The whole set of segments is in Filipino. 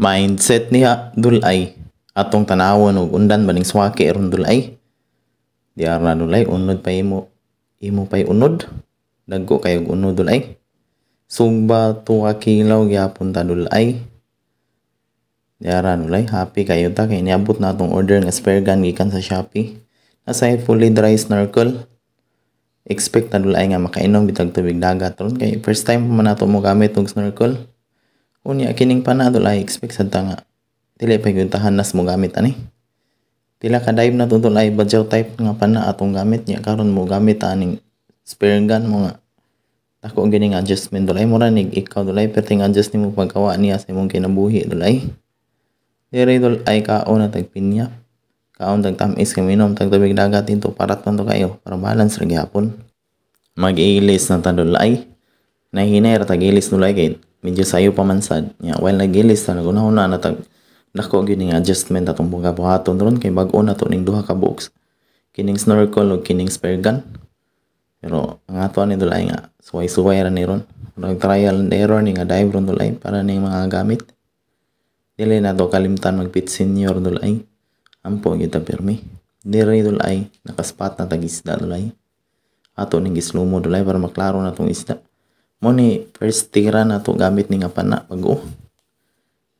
mindset niya dulay atong tanawon og undan baning swake ron dulay di na dulay unod pa imo imo pay unod nagko kayo unod dulay sugba tuwa kilaw gyapon ta dulay di na dulay happy kayo ta kay niabot na atong order nga spare gun gikan sa Shopee nasa fully dry snorkel expect na dulay nga makainom bitag tubig dagat ron kay first time man ato mo gamit og snorkel Unya kining panadol ay expect sad tanga. Dili pa gyud tahanas mo gamit ani. Pila ka dive na tuntun ay badyaw type nga pana atong gamit niya karon mo gamit aning spare gun mo nga. Ako ang gining adjustment dulay mo ranig ikaw dulay perting adjust mo pagkawa niya sa imong kinabuhi dulay. Dire dul ay kaon na tagpinya. Kaon tag tamis kay minom tag tubig dagat into para tanto kayo para balance ra gyapon. Mag-ilis na tadulay. Nahinay ra tag-ilis medyo sayo pa man sad nya while nagilis una nagunahuna na tag dako gyud adjustment atong buga buhaton ron kay bag-o na to ning duha ka buks kining snorkel ug kining spare gun pero ang ato ni dulay nga suway-suway ra ni ron nag trial and error ni nga dive ron dulay para ni mga gamit dili na to kalimtan magpit senior dulay ampo gyud ta pirmi diri dulay nakaspat na tag isda dulay ato ning gislumo dulay para maklaro na tong isda mo ni first tira na to gamit ni nga pana pag-o.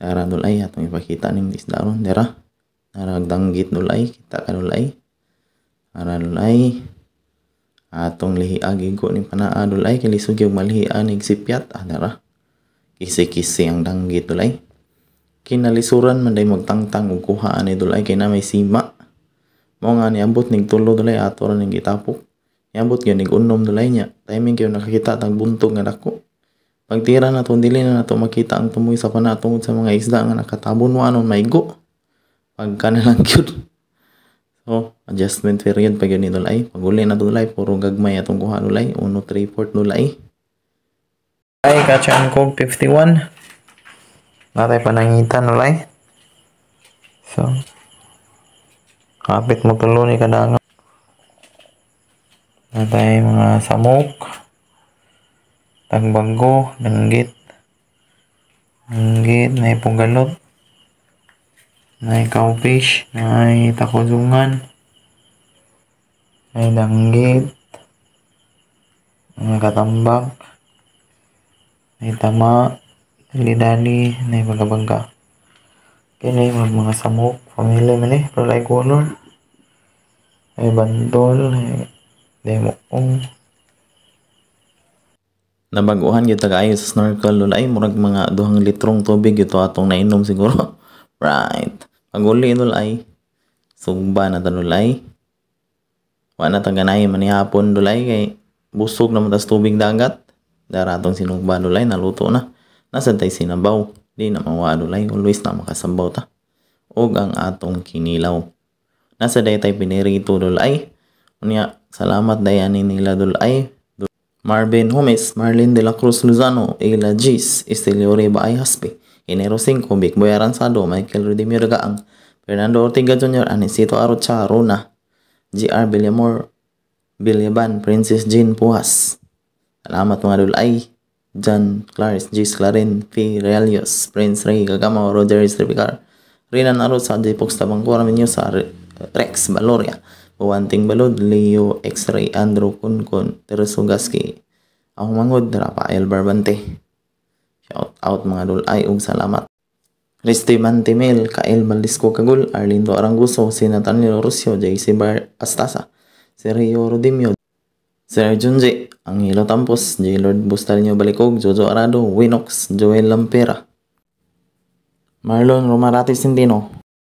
Dara nulay atong ipakita ning isdaron dara. Naragdanggit nulay kita ka nulay. Ara nulay atong lihian gigo ni pana adulay kay lisod gyud malihian sipyat ah dara. Ah, Kisi-kisi ang danggit nulay. Kinalisuran man day magtangtang og kuhaan ni nulay kay na may sima. Mo nga niabot ning tulo nulay ato ning gitapok. Yabot yun, unom dulay niya. Timing kayo nakakita tang buntog nga dako. Pagtira na to, dili na nato makita ang tumoy sa pana tungod sa mga isda nga nakatabon wa anon ano, maigo. Pagka na lang yun. So, adjustment period pag yun dulay. Pag uli na dulay, puro gagmay atong kuha dulay. Uno, three, fourth dulay. Ay, kachan kog 51. Natay panangitan dulay. So, kapit mo tulo ni kadangan patay mga samok tagbanggo danggit danggit na ipugalot na cowfish na takozungan na danggit mga katambak na tama dali-dali na pagabangga kini mga mga samok pamilya man eh pero like ay bandol ay Demo kong nabaguhan gyud tagaayo sa snorkel lulay murag mga duhang litrong tubig ito atong nainom siguro right paguli lulay sugba na tanulay wa na taganay man hapon lulay kay busog na matas tubig dagat daratong sinugba lulay naluto na nasantay tay sinabaw di na mawa lulay always na makasambaw ta og ang atong kinilaw nasa day tay pinirito lulay unya Salamat dayani nila dulay. Marvin Homes, Marlin de la Cruz Luzano, Ila Gis, Estelio Reba ay Haspe, Enero 5, Vic Boy Aranzado, Michael Redimir Gaang, Fernando Ortega Jr., Anisito Arocha, Runa, G.R. Villamor, Villaban, Princess Jean Puas. Salamat mga dulay. John Claris, Gis Clarin, P. Realios, Prince Ray, Gagamo, Roderis Rivicar, Rinan Arosa, J. Pox Tabangkura, Minusa, Rex Valoria, Kuwanting Balod, Leo X-Ray, Andrew Kunkun, Tereso Gaski, Ako Mangod, Rafael Barbante. Shout out mga dul ay ug salamat. Riste Mantimel, Kael Maldisco Kagul, Arlindo Aranguso, si Nathaniel Rusio, JC Bar Astasa, si Rio Rodimio, Sir Junji, Angelo Tampos, J. Lord Bustalino Balikog, Jojo Arado, Winox, Joel Lampera, Marlon Romarati Sintino,